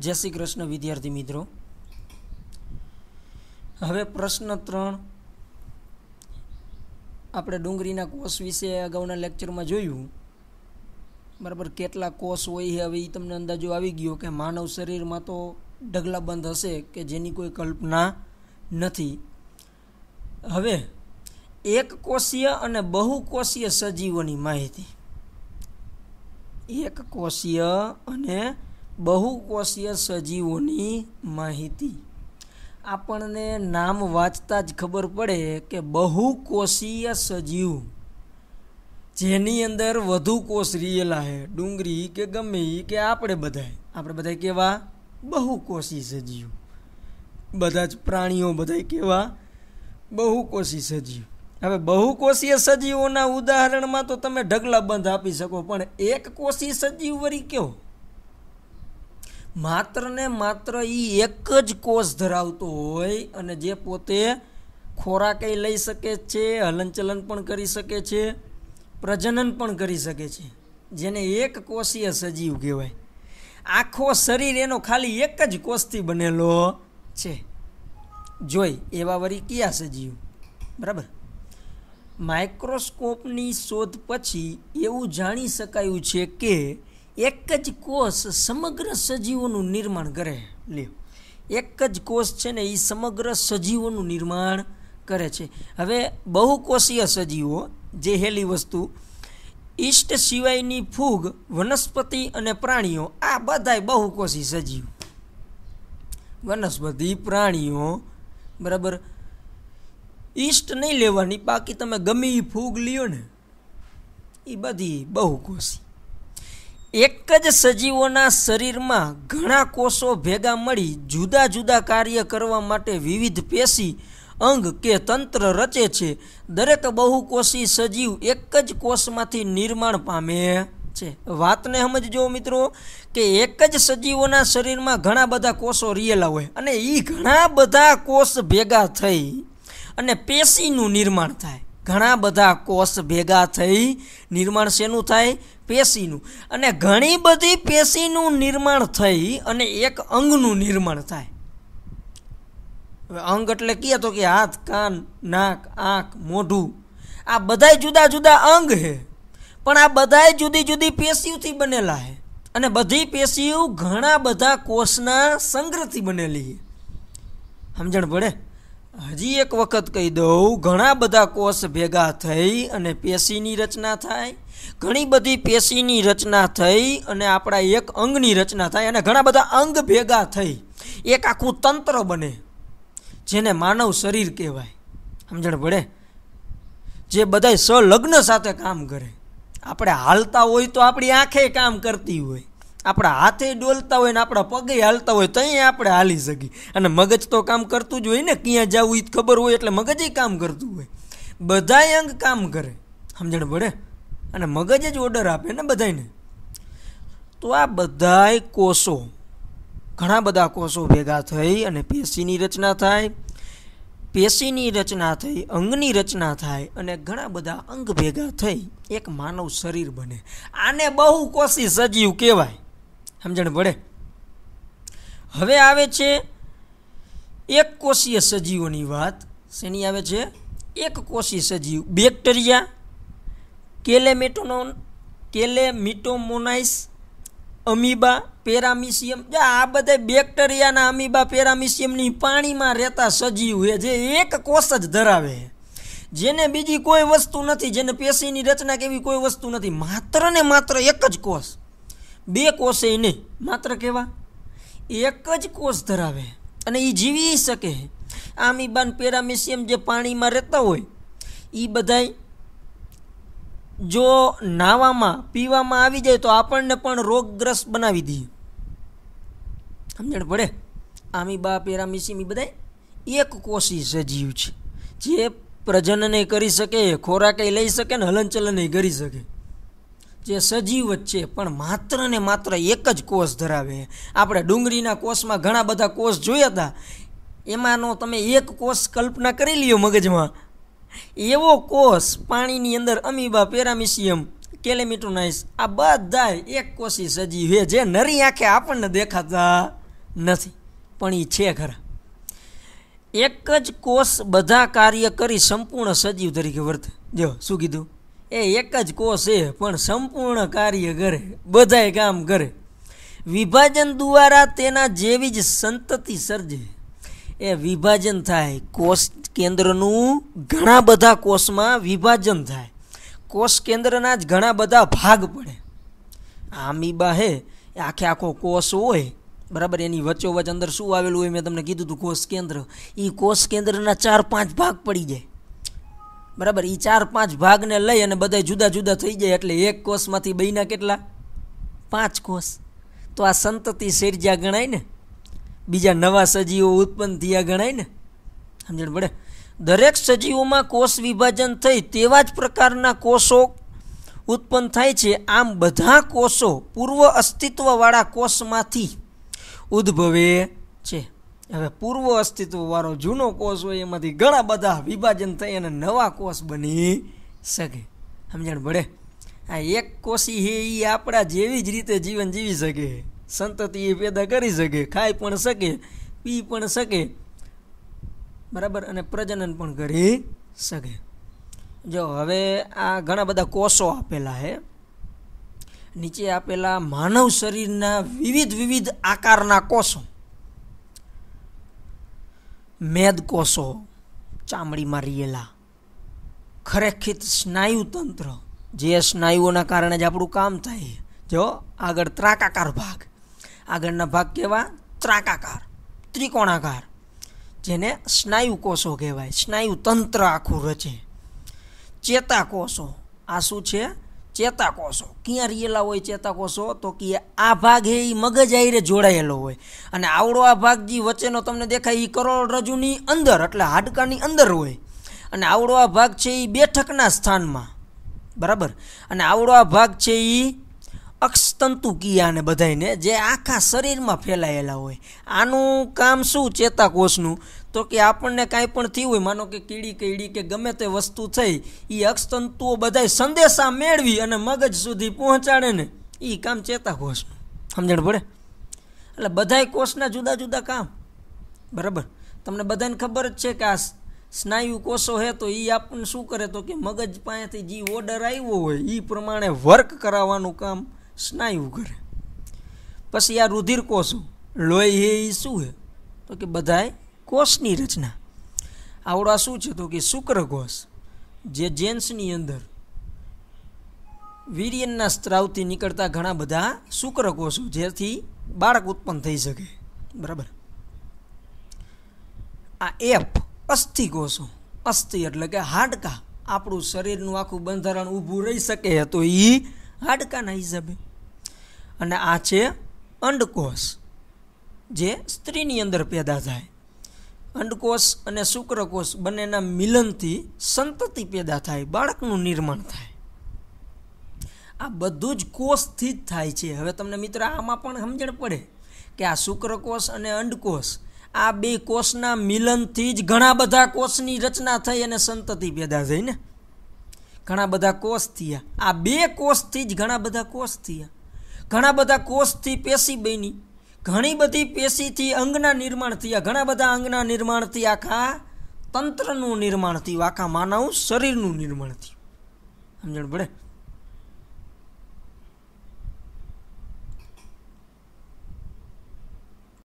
જય શ્રી કૃષ્ણ વિદ્યાર્થી મિત્રો હવે પ્રશ્ન ત્રણ આપણે ડુંગળીના કોષ વિશે અગાઉના લેક્ચરમાં જોયું બરાબર કેટલા કોષ હોય હવે એ તમને અંદાજો આવી ગયો કે માનવ શરીરમાં તો ઢગલાબંધ હશે કે જેની કોઈ કલ્પના નથી હવે એક કોષીય અને બહુ બહુકોષીય સજીવોની માહિતી એક કોષીય અને બહુકોષીય સજીવોની માહિતી આપણને નામ વાંચતા જ ખબર પડે કે બહુકોષીય સજીવ જેની અંદર વધુ કોષ રીયેલા હે ડુંગળી કે ગમે કે આપણે બધાય આપણે બધાય કેવા બહુકોષી સજીવ બધા જ પ્રાણીઓ બધાય કેવા બહુકોષી સજીવ હવે બહુકોષીય સજીવોના ઉદાહરણમાં તો તમે ઢગલા બંધ આપી શકો પણ એક કોષી સજીવ વરી કયો માત્ર ને માત્ર એ એક જ કોષ ધરાવતો હોય અને જે પોતે ખોરાકે લઈ શકે છે હલનચલન પણ કરી શકે છે પ્રજનન પણ કરી શકે છે જેને એક કોષીય સજીવ કહેવાય આખો શરીર એનો ખાલી એક જ કોષથી બનેલો છે જોઈ એવા વરી કયા સજીવ બરાબર માઇક્રોસ્કોપની શોધ પછી એવું જાણી શકાયું છે કે એક જ કોષ સમગ્ર સજીવોનું નિર્માણ કરે લ્યો એક જ કોષ છે ને એ સમગ્ર સજીવોનું નિર્માણ કરે છે હવે બહુકોષીય સજીવો જે હેલી વસ્તુ ઈષ્ટ સિવાયની ફૂગ વનસ્પતિ અને પ્રાણીઓ આ બધાય બહુકોષી સજીવ વનસ્પતિ પ્રાણીઓ બરાબર ઈષ્ટ નહીં લેવાની બાકી તમે ગમે એ ફૂગ લ્યો ને એ બધી બહુકોષી એક જ સજીવોના શરીરમાં ઘણા કોષો ભેગા મળી જુદા જુદા કાર્ય કરવા માટે વિવિધ પેશી અંગ કે તંત્ર રચે છે દરેક બહુકોષી સજીવ એક જ કોષમાંથી નિર્માણ પામે છે વાતને સમજજો મિત્રો કે એક જ સજીવોના શરીરમાં ઘણા બધા કોષો રિયેલા હોય અને એ ઘણા બધા કોષ ભેગા થઈ અને પેશીનું નિર્માણ થાય ઘણા બધા કોષ ભેગા થઈ નિર્માણ શેનું થાય પેશીનું અને ઘણી બધી પેશીનું નિર્માણ થઈ અને એક અંગનું નિર્માણ થાય હવે અંગ એટલે કહીએ તો કે હાથ કાન નાક આંખ મોઢું આ બધાય જુદા જુદા અંગ છે પણ આ બધાય જુદી જુદી પેશીઓથી બનેલા છે અને બધી પેશીઓ ઘણા બધા કોષના સંગ્રહથી બનેલી છે સમજણ પડે હજી એક વખત કહી દઉં ઘણા બધા કોષ ભેગા થઈ અને પેશીની રચના થાય ઘણી બધી પેશીની રચના થઈ અને આપણા એક અંગની રચના થાય અને ઘણા બધા અંગ ભેગા થઈ એક આખું તંત્ર બને જેને માનવ શરીર કહેવાય સમજણ પડે જે બધાય સલગ્ન સાથે કામ કરે આપણે હાલતા હોય તો આપણી આંખે કામ કરતી હોય આપણા હાથે ડોલતા હોય ને આપણા પગે હાલતા હોય તઈ આપણે હાલી શકીએ અને મગજ તો કામ કરતું જ હોય ને ક્યાં જવું એ જ ખબર હોય એટલે મગજે કામ કરતું હોય બધાય અંગ કામ કરે સમજણ પડે અને મગજ જ ઓર્ડર આપે ને બધાને તો આ બધાય કોષો ઘણા બધા કોષો ભેગા થઈ અને પેશીની રચના થાય પેશીની રચના થઈ અંગની રચના થાય અને ઘણા બધા અંગ ભેગા થઈ એક માનવ શરીર બને આને બહુ કોશી સજીવ કહેવાય સમજણ પડે હવે આવે છે એક કોષીય સજીવોની વાત શેની આવે છે એક કોષીય સજીવ બેક્ટેરિયા કેલેમેટોનો કેલેમિટોમોનાઇસ અમીબા પેરામિશિયમ આ બધા બેક્ટેરિયાના અમીબા પેરામિશિયમની પાણીમાં રહેતા સજીવ છે જે એક કોષ જ ધરાવે છે જેને બીજી કોઈ વસ્તુ નથી જેને પેશીની રચના કેવી કોઈ વસ્તુ નથી માત્ર ને માત્ર એક જ કોષ બે કોષે નહીં માત્ર કહેવા એક જ કોષ ધરાવે અને એ જીવી શકે આમીબાન પેરામિશિયમ જે પાણીમાં રહેતા હોય એ બધાય જો નાવામાં પીવામાં આવી જાય તો આપણને પણ રોગગ્રસ્ત બનાવી દઈએ સમજણ પડે આમીબા પેરામિશિયમ એ બધાય એક કોષી સજીવ છે જે પ્રજનને કરી શકે ખોરાકે લઈ શકે ને હલનચલન કરી શકે જે સજીવ જ છે પણ માત્ર ને માત્ર એક જ કોષ ધરાવે આપણે ડુંગળીના કોષમાં ઘણા બધા કોષ જોયા હતા એમાંનો તમે એક કોષ કલ્પના કરી લ્યો મગજમાં એવો કોષ પાણીની અંદર અમીબા પેરામિશિયમ કેલેમિટોનાઇસ આ બધા એક કોષી સજીવ છે જે નરી આંખે આપણને દેખાતા નથી પણ એ છે ખરા એક જ કોષ બધા કાર્ય કરી સંપૂર્ણ સજીવ તરીકે વર્તે જો શું કીધું એ એક જ કોષ છે પણ સંપૂર્ણ કાર્ય કરે બધાય કામ કરે વિભાજન દ્વારા તેના જેવી જ સંતતિ સર્જે એ વિભાજન થાય કોષ કેન્દ્રનું ઘણા બધા કોષમાં વિભાજન થાય કોષ કેન્દ્રના જ ઘણા બધા ભાગ પડે આમીબા હે આખે આખો કોષ હોય બરાબર એની વચ્ચોવચ અંદર શું આવેલું હોય મેં તમને કીધું હતું કોષ કેન્દ્ર એ કોષ કેન્દ્રના ચાર પાંચ ભાગ પડી જાય બરાબર એ ચાર પાંચ ભાગને લઈ અને બધા જુદા જુદા થઈ જાય એટલે એક કોષમાંથી બહીના કેટલા પાંચ કોષ તો આ સંતતિ સેરજ્યા ગણાય ને બીજા નવા સજીવો ઉત્પન્ન થયા ગણાય ને સમજણ પડે દરેક સજીવોમાં કોષ વિભાજન થઈ તેવા જ પ્રકારના કોષો ઉત્પન્ન થાય છે આમ બધા કોષો પૂર્વ અસ્તિત્વવાળા કોષમાંથી ઉદ્ભવે છે હવે પૂર્વ અસ્તિત્વવાળો જૂનો કોષ હોય એમાંથી ઘણા બધા વિભાજન થઈ અને નવા કોષ બની શકે સમજણ પડે આ એક કોષી હે એ આપણા જેવી જ રીતે જીવન જીવી શકે સંતતિ એ પેદા કરી શકે ખાઈ પણ શકે પી પણ શકે બરાબર અને પ્રજનન પણ કરી શકે જો હવે આ ઘણા બધા કોષો આપેલા હે નીચે આપેલા માનવ શરીરના વિવિધ વિવિધ આકારના કોષો મેદકોષો ચામડીમાં રિયેલા ખરેખિત સ્નાયુતંત્ર જે સ્નાયુઓના કારણે જ આપણું કામ થાય જો આગળ ત્રાકાકાર ભાગ આગળના ભાગ કહેવા ત્રાકાકાર ત્રિકોણાકાર જેને સ્નાયુ કોષો કહેવાય સ્નાયુતંત્ર આખું રચે ચેતાકોષો આ શું છે ચેતાકોષો ક્યાં રહેલા હોય ચેતાકોષો તો કે આ ભાગ એ મગજ આઈરે જોડાયેલો હોય અને આવડો આ ભાગ જે વચ્ચેનો તમને દેખાય એ કરોડરજ્જુની અંદર એટલે હાડકાની અંદર હોય અને આવડો આ ભાગ છે એ બેઠકના સ્થાનમાં બરાબર અને આવડો આ ભાગ છે એ અક્ષતંતુ કિયાને બધાને જે આખા શરીરમાં ફેલાયેલા હોય આનું કામ શું ચેતાકોષનું તો કે આપણને કાંઈ પણ થયું હોય માનો કે કીડી કીડી કે ગમે તે વસ્તુ થઈ એ અક્ષતંતુઓ બધા સંદેશા મેળવી અને મગજ સુધી પહોંચાડે ને એ કામ ચેતાકોષનું સમજણ પડે એટલે બધાય કોષના જુદા જુદા કામ બરાબર તમને બધાને ખબર જ છે કે આ સ્નાયુ કોષો હે તો એ આપણને શું કરે તો કે મગજ પાસેથી જે ઓર્ડર આવ્યો હોય એ પ્રમાણે વર્ક કરાવવાનું કામ સ્નાયુ કરે પછી આ રુધિર કોષો લોહી હે એ શું હે તો કે બધાય કોષની રચના આવડા શું છે તો કે શુક્રકોષ જે જેન્ટ્સની અંદર વીર્યનના સ્ત્રાવથી નીકળતા ઘણા બધા શુક્રકોષો જેથી બાળક ઉત્પન્ન થઈ શકે બરાબર આ એફ અસ્થિ કોષો અસ્થિ એટલે કે હાડકા આપણું શરીરનું આખું બંધારણ ઊભું રહી શકે તો એ હાડકાના હિસાબે અને આ છે અંડકોષ જે સ્ત્રીની અંદર પેદા થાય અંડકોષ અને શુક્રકોષ બંનેના મિલનથી સંતતિ પેદા થાય બાળકનું નિર્માણ થાય આ બધું જ કોષથી જ થાય છે હવે તમને મિત્ર આમાં પણ સમજણ પડે કે આ શુક્રકોષ અને અંડકોષ આ બે કોષના મિલનથી જ ઘણા બધા કોષની રચના થઈ અને સંતતિ પેદા થઈ ને ઘણા બધા કોષ થયા આ બે કોષથી જ ઘણા બધા કોષ થયા ઘણા બધા કોષથી પેશી બની ઘણી બધી પેશીથી અંગના નિર્માણ થયા ઘણા બધા અંગના નિર્માણ થયા આખા તંત્રનું નિર્માણ થયું આખા માનવ શરીરનું નિર્માણ થયું સમજણ પડે